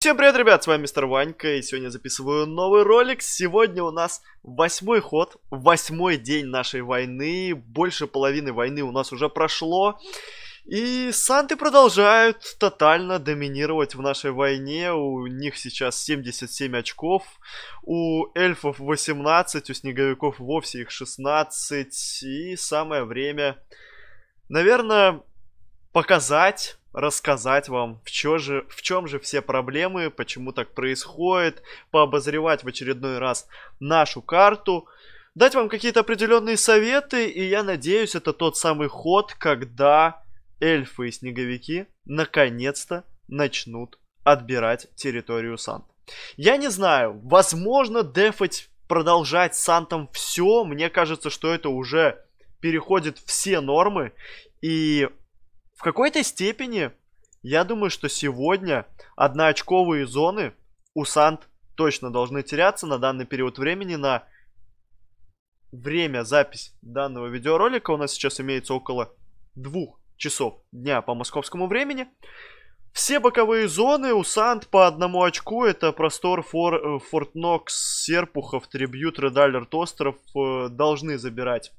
Всем привет, ребят, с вами мистер Ванька, и сегодня записываю новый ролик. Сегодня у нас восьмой ход, восьмой день нашей войны, больше половины войны у нас уже прошло. И Санты продолжают тотально доминировать в нашей войне, у них сейчас 77 очков, у эльфов 18, у снеговиков вовсе их 16, и самое время, наверное, показать рассказать вам, в, чё же, в чем же все проблемы, почему так происходит, пообозревать в очередной раз нашу карту, дать вам какие-то определенные советы, и я надеюсь, это тот самый ход, когда эльфы и снеговики наконец-то начнут отбирать территорию Санта. Я не знаю, возможно, дефать, продолжать Сантом все, мне кажется, что это уже переходит все нормы, и в какой-то степени я думаю, что сегодня одноочковые зоны у Сант точно должны теряться на данный период времени на время запись данного видеоролика. У нас сейчас имеется около двух часов дня по московскому времени. Все боковые зоны у Сант по одному очку. Это Простор, Фор, э, Форт Серпухов, Трибьют, Редалерт, Остров э, должны забирать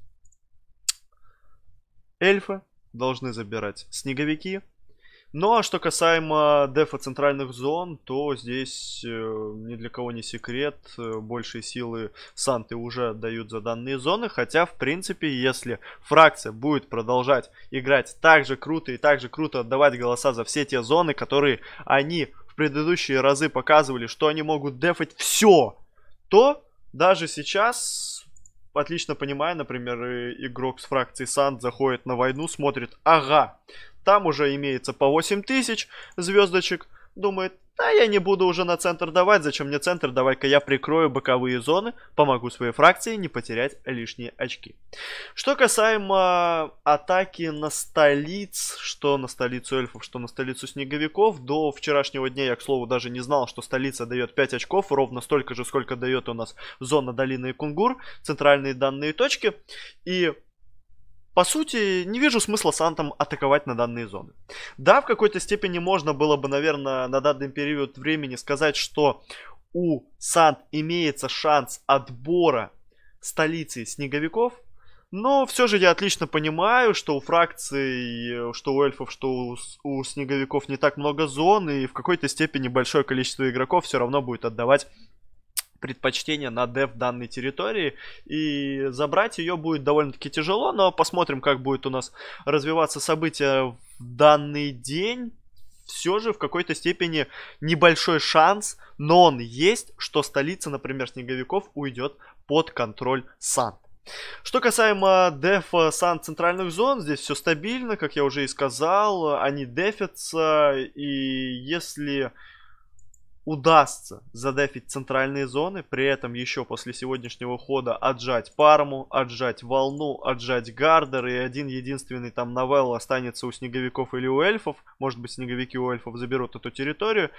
эльфы должны забирать снеговики. Ну а что касаемо дефа центральных зон, то здесь э, ни для кого не секрет, э, большие силы Санты уже дают за данные зоны, хотя в принципе, если фракция будет продолжать играть так же круто и так же круто отдавать голоса за все те зоны, которые они в предыдущие разы показывали, что они могут дефать все, то даже сейчас отлично понимая, например, игрок с фракции Санд заходит на войну, смотрит, ага, там уже имеется по 8 тысяч звездочек, думает, да, я не буду уже на центр давать, зачем мне центр, давай-ка я прикрою боковые зоны, помогу своей фракции не потерять лишние очки. Что касаемо атаки на столиц, что на столицу эльфов, что на столицу снеговиков, до вчерашнего дня я, к слову, даже не знал, что столица дает 5 очков, ровно столько же, сколько дает у нас зона долины и кунгур, центральные данные точки, и по сути, не вижу смысла Сантом атаковать на данные зоны. Да, в какой-то степени можно было бы, наверное, на данный период времени сказать, что у Сант имеется шанс отбора столицы снеговиков, но все же я отлично понимаю, что у фракций, что у эльфов, что у, у снеговиков не так много зон, и в какой-то степени большое количество игроков все равно будет отдавать предпочтение на деф данной территории. И забрать ее будет довольно-таки тяжело, но посмотрим, как будет у нас развиваться события в данный день. Все же в какой-то степени небольшой шанс, но он есть, что столица, например, снеговиков уйдет под контроль Сан. Что касаемо дефа сан центральных зон, здесь все стабильно, как я уже и сказал, они дефятся, и если удастся задефить центральные зоны, при этом еще после сегодняшнего хода отжать Парму, отжать Волну, отжать Гардер, и один единственный там новелл останется у Снеговиков или у Эльфов, может быть Снеговики у Эльфов заберут эту территорию,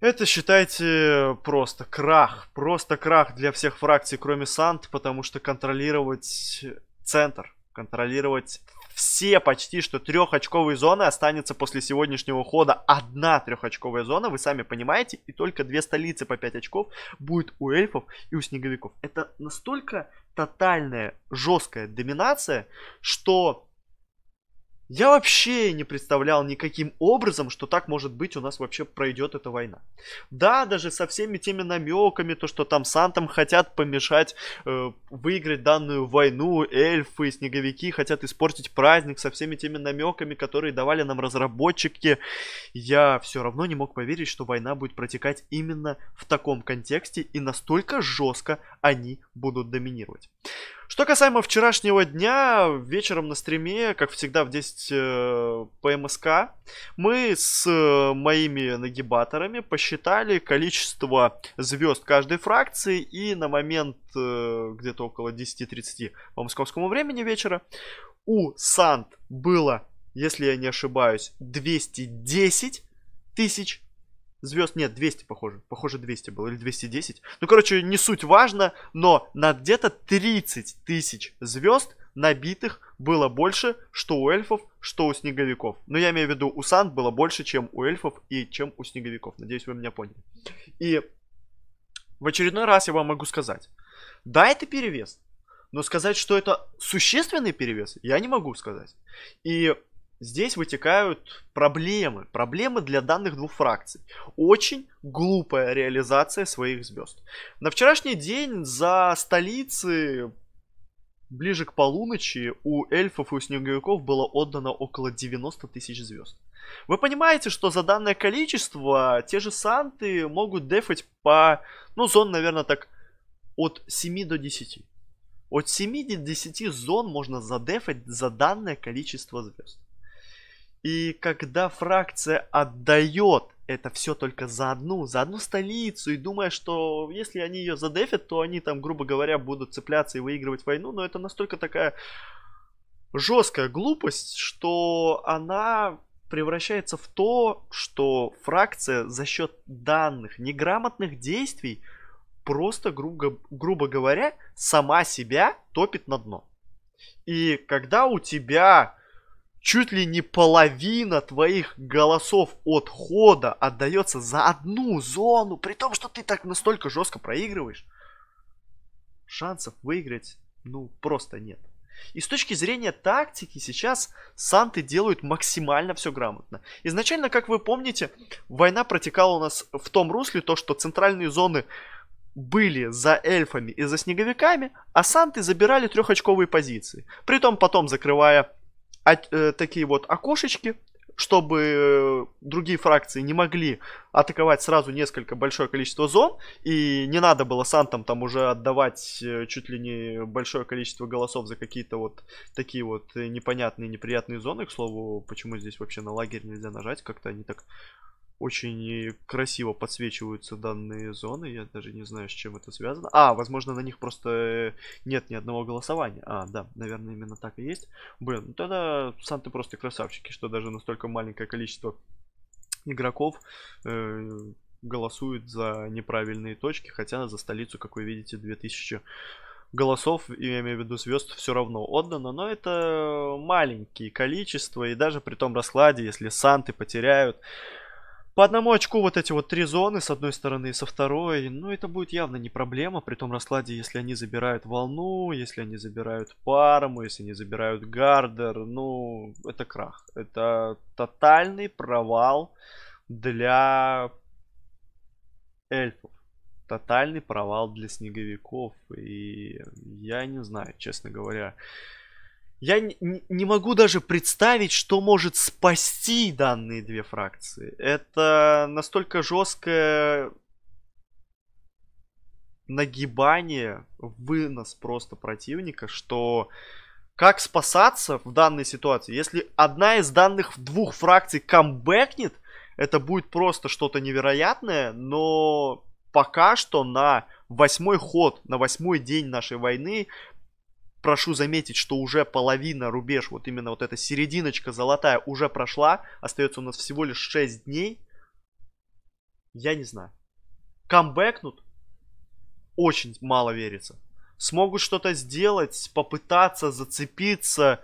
это, считайте, просто крах. Просто крах для всех фракций, кроме Санд, потому что контролировать центр, контролировать все почти что трехочковые зоны останется после сегодняшнего хода одна трехочковая зона, вы сами понимаете, и только две столицы по 5 очков будет у эльфов и у снеговиков. Это настолько тотальная жесткая доминация, что я вообще не представлял никаким образом, что так может быть у нас вообще пройдет эта война. Да, даже со всеми теми намеками, то, что там сантам хотят помешать э, выиграть данную войну, эльфы, снеговики хотят испортить праздник, со всеми теми намеками, которые давали нам разработчики, я все равно не мог поверить, что война будет протекать именно в таком контексте и настолько жестко они будут доминировать. Что касаемо вчерашнего дня, вечером на стриме, как всегда в 10 э, по МСК, мы с э, моими нагибаторами посчитали количество звезд каждой фракции и на момент э, где-то около 10.30 по московскому времени вечера у Сант было, если я не ошибаюсь, 210 тысяч Звезд нет, 200, похоже. Похоже, 200 было. Или 210. Ну, короче, не суть важно, но на где-то 30 тысяч звезд набитых было больше, что у эльфов, что у снеговиков. Но я имею в виду, у Сан было больше, чем у эльфов и чем у снеговиков. Надеюсь, вы меня поняли. И в очередной раз я вам могу сказать. Да, это перевес. Но сказать, что это существенный перевес, я не могу сказать. И здесь вытекают проблемы. Проблемы для данных двух фракций. Очень глупая реализация своих звезд. На вчерашний день за столицы ближе к полуночи у эльфов и у снеговиков было отдано около 90 тысяч звезд. Вы понимаете, что за данное количество те же санты могут дефать по, ну, зон, наверное, так от 7 до 10. От 7 до 10 зон можно задефать за данное количество звезд. И когда фракция отдает это все только за одну, за одну столицу, и думая, что если они ее задефят, то они там, грубо говоря, будут цепляться и выигрывать войну, но это настолько такая жесткая глупость, что она превращается в то, что фракция за счет данных неграмотных действий просто, грубо, грубо говоря, сама себя топит на дно. И когда у тебя чуть ли не половина твоих голосов отхода отдается за одну зону, при том, что ты так настолько жестко проигрываешь, шансов выиграть, ну, просто нет. И с точки зрения тактики сейчас Санты делают максимально все грамотно. Изначально, как вы помните, война протекала у нас в том русле, то что центральные зоны были за эльфами и за снеговиками, а Санты забирали трехочковые позиции. Притом потом закрывая а, э, такие вот окошечки, чтобы э, другие фракции не могли атаковать сразу несколько большое количество зон, и не надо было Сантам там уже отдавать э, чуть ли не большое количество голосов за какие-то вот такие вот э, непонятные, неприятные зоны. К слову, почему здесь вообще на лагерь нельзя нажать, как-то они так очень красиво подсвечиваются данные зоны. Я даже не знаю, с чем это связано. А, возможно, на них просто нет ни одного голосования. А, да, наверное, именно так и есть. Блин, ну тогда Санты просто красавчики, что даже настолько маленькое количество игроков э, голосуют за неправильные точки, хотя за столицу, как вы видите, 2000 голосов, я имею в виду звезд, все равно отдано, но это маленькие количества, и даже при том раскладе, если Санты потеряют, по одному очку вот эти вот три зоны с одной стороны и со второй. Ну, это будет явно не проблема при том раскладе, если они забирают волну, если они забирают парму, если они забирают гардер. Ну, это крах. Это тотальный провал для эльфов. Тотальный провал для снеговиков. И я не знаю, честно говоря. Я не могу даже представить, что может спасти данные две фракции. Это настолько жесткое нагибание, вынос просто противника, что как спасаться в данной ситуации? Если одна из данных двух фракций камбэкнет, это будет просто что-то невероятное, но пока что на восьмой ход, на восьмой день нашей войны прошу заметить, что уже половина рубеж, вот именно вот эта серединочка золотая уже прошла. Остается у нас всего лишь 6 дней. Я не знаю. Камбэкнут? Очень мало верится. Смогут что-то сделать, попытаться зацепиться.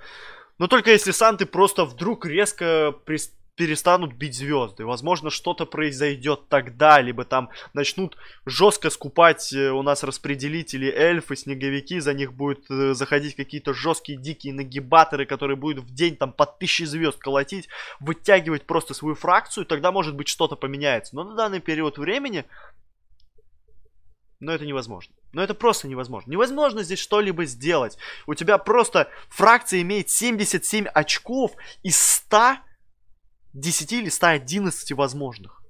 Но только если Санты просто вдруг резко при перестанут бить звезды. Возможно, что-то произойдет тогда, либо там начнут жестко скупать э, у нас распределители эльфы, снеговики, за них будут э, заходить какие-то жесткие дикие нагибаторы, которые будут в день там по тысяче звезд колотить, вытягивать просто свою фракцию, тогда может быть что-то поменяется. Но на данный период времени, но ну, это невозможно. Но ну, это просто невозможно. Невозможно здесь что-либо сделать. У тебя просто фракция имеет 77 очков из 100 10 или 111 возможных.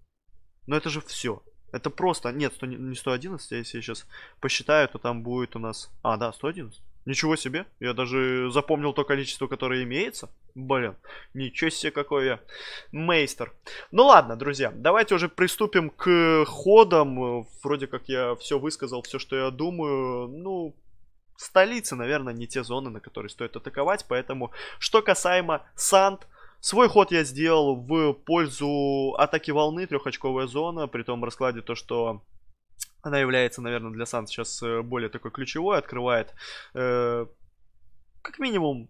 Но это же все. Это просто... Нет, 100, не 111, а если я сейчас посчитаю, то там будет у нас... А, да, 111. Ничего себе. Я даже запомнил то количество, которое имеется. Блин, ничего себе, какой я мейстер. Ну ладно, друзья, давайте уже приступим к ходам. Вроде как я все высказал, все, что я думаю. Ну, столица, наверное, не те зоны, на которые стоит атаковать. Поэтому, что касаемо Сант, Свой ход я сделал в пользу атаки волны, трехочковая зона, при том раскладе то, что она является, наверное, для Сан сейчас э, более такой ключевой, открывает э, как минимум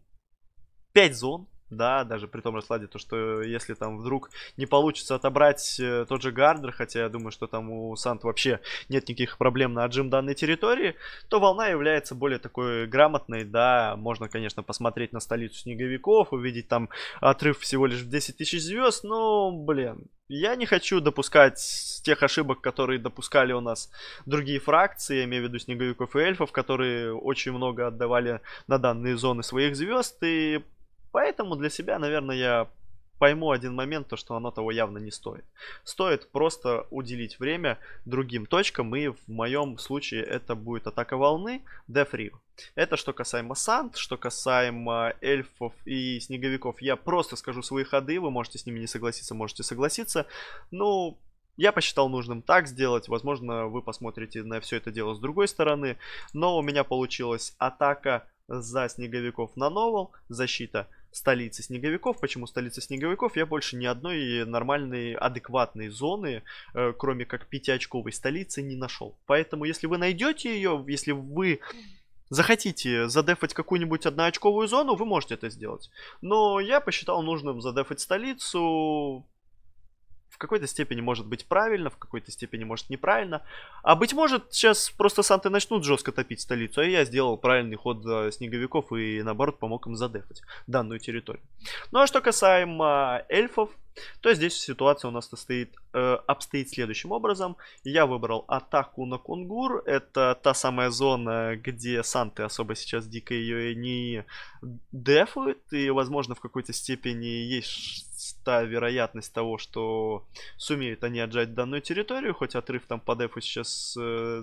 5 зон, да, даже при том раскладе, то что если там вдруг не получится отобрать э, тот же Гардер, хотя я думаю, что там у Сант вообще нет никаких проблем на отжим данной территории, то волна является более такой грамотной, да, можно, конечно, посмотреть на столицу снеговиков, увидеть там отрыв всего лишь в 10 тысяч звезд, но, блин, я не хочу допускать тех ошибок, которые допускали у нас другие фракции, я имею в виду снеговиков и эльфов, которые очень много отдавали на данные зоны своих звезд, и Поэтому для себя, наверное, я пойму один момент, то что оно того явно не стоит. Стоит просто уделить время другим точкам, и в моем случае это будет атака волны, дефрив. Это что касаемо Сант, что касаемо эльфов и снеговиков. Я просто скажу свои ходы, вы можете с ними не согласиться, можете согласиться. Ну, я посчитал нужным так сделать, возможно, вы посмотрите на все это дело с другой стороны, но у меня получилась атака за снеговиков на новол, защита – столицы снеговиков. Почему столица снеговиков? Я больше ни одной нормальной, адекватной зоны, э, кроме как пятиочковой столицы, не нашел. Поэтому, если вы найдете ее, если вы захотите задефать какую-нибудь одноочковую зону, вы можете это сделать. Но я посчитал нужным задефать столицу, в какой-то степени может быть правильно, в какой-то степени может неправильно. А быть может, сейчас просто санты начнут жестко топить столицу, а я сделал правильный ход э, снеговиков и наоборот помог им задефать данную территорию. Ну а что касаемо э, эльфов, то здесь ситуация у нас состоит, э, обстоит следующим образом. Я выбрал атаку на Кунгур. Это та самая зона, где Санты особо сейчас дико ее не дефуют. И, возможно, в какой-то степени есть пуста вероятность того, что сумеют они отжать данную территорию, хоть отрыв там по дефу сейчас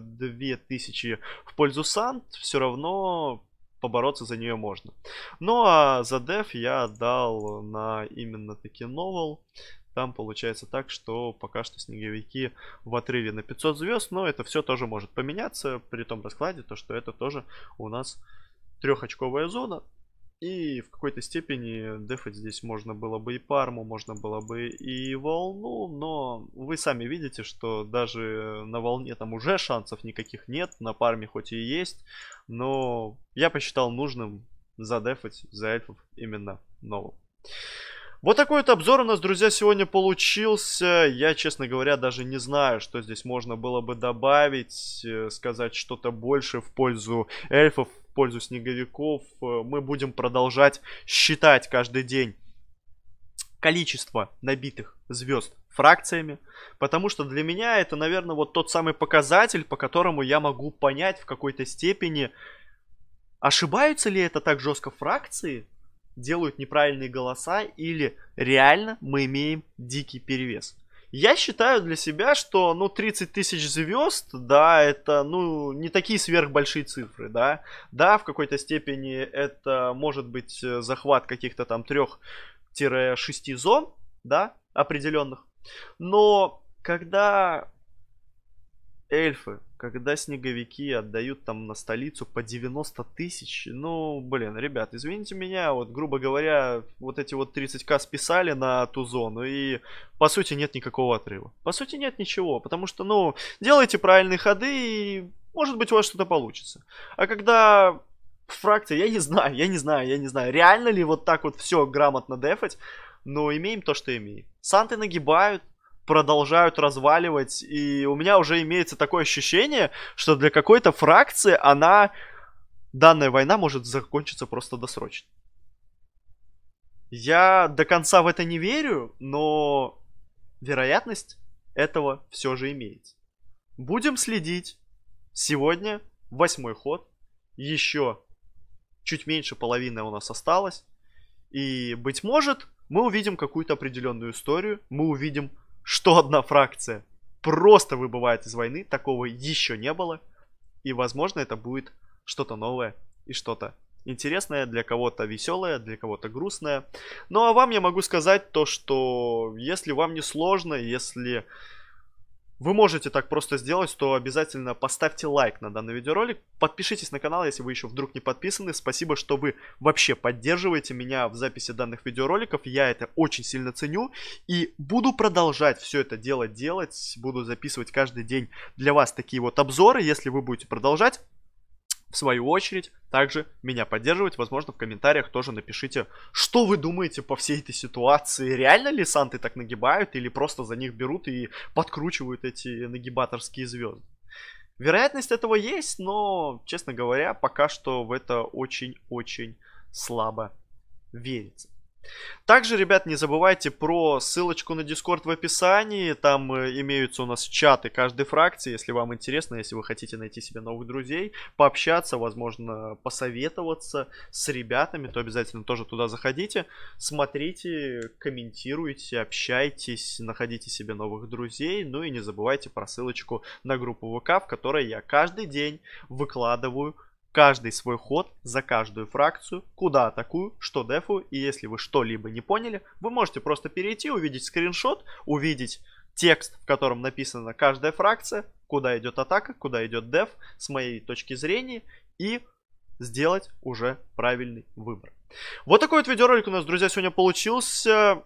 2000 э, в пользу Санд, все равно побороться за нее можно. Ну а за деф я отдал на именно таки новел. Там получается так, что пока что снеговики в отрыве на 500 звезд, но это все тоже может поменяться при том раскладе, то что это тоже у нас трехочковая зона. И в какой-то степени дефать здесь можно было бы и Парму, можно было бы и Волну, но вы сами видите, что даже на Волне там уже шансов никаких нет, на Парме хоть и есть, но я посчитал нужным задефать за эльфов именно нового. Вот такой вот обзор у нас, друзья, сегодня получился. Я, честно говоря, даже не знаю, что здесь можно было бы добавить, э, сказать что-то больше в пользу эльфов, в пользу снеговиков. Э, мы будем продолжать считать каждый день количество набитых звезд фракциями, потому что для меня это, наверное, вот тот самый показатель, по которому я могу понять в какой-то степени, ошибаются ли это так жестко фракции, делают неправильные голоса или реально мы имеем дикий перевес. Я считаю для себя, что, ну, 30 тысяч звезд, да, это, ну, не такие сверхбольшие цифры, да. Да, в какой-то степени это может быть э, захват каких-то там трех-шести зон, да, определенных. Но когда эльфы когда снеговики отдают там на столицу по 90 тысяч, ну, блин, ребят, извините меня, вот, грубо говоря, вот эти вот 30к списали на ту зону, и, по сути, нет никакого отрыва. По сути, нет ничего, потому что, ну, делайте правильные ходы, и, может быть, у вас что-то получится. А когда фракция, я не знаю, я не знаю, я не знаю, реально ли вот так вот все грамотно дефать, но имеем то, что имеем. Санты нагибают, продолжают разваливать. И у меня уже имеется такое ощущение, что для какой-то фракции она... Данная война может закончиться просто досрочно. Я до конца в это не верю, но вероятность этого все же имеется. Будем следить. Сегодня восьмой ход. Еще чуть меньше половины у нас осталось. И, быть может, мы увидим какую-то определенную историю, мы увидим что одна фракция просто выбывает из войны. Такого еще не было. И, возможно, это будет что-то новое и что-то интересное, для кого-то веселое, для кого-то грустное. Ну а вам я могу сказать то, что если вам не сложно, если вы можете так просто сделать, то обязательно поставьте лайк на данный видеоролик, подпишитесь на канал, если вы еще вдруг не подписаны. Спасибо, что вы вообще поддерживаете меня в записи данных видеороликов, я это очень сильно ценю и буду продолжать все это дело делать, буду записывать каждый день для вас такие вот обзоры, если вы будете продолжать в свою очередь, также меня поддерживать. Возможно, в комментариях тоже напишите, что вы думаете по всей этой ситуации. Реально ли Санты так нагибают или просто за них берут и подкручивают эти нагибаторские звезды? Вероятность этого есть, но, честно говоря, пока что в это очень-очень слабо верится. Также, ребят, не забывайте про ссылочку на Дискорд в описании. Там э, имеются у нас чаты каждой фракции, если вам интересно, если вы хотите найти себе новых друзей, пообщаться, возможно, посоветоваться с ребятами, то обязательно тоже туда заходите, смотрите, комментируйте, общайтесь, находите себе новых друзей. Ну и не забывайте про ссылочку на группу ВК, в которой я каждый день выкладываю каждый свой ход за каждую фракцию, куда атакую, что дефу, и если вы что-либо не поняли, вы можете просто перейти, увидеть скриншот, увидеть текст, в котором написана каждая фракция, куда идет атака, куда идет деф, с моей точки зрения, и сделать уже правильный выбор. Вот такой вот видеоролик у нас, друзья, сегодня получился.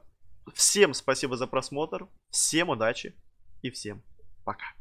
Всем спасибо за просмотр, всем удачи и всем пока.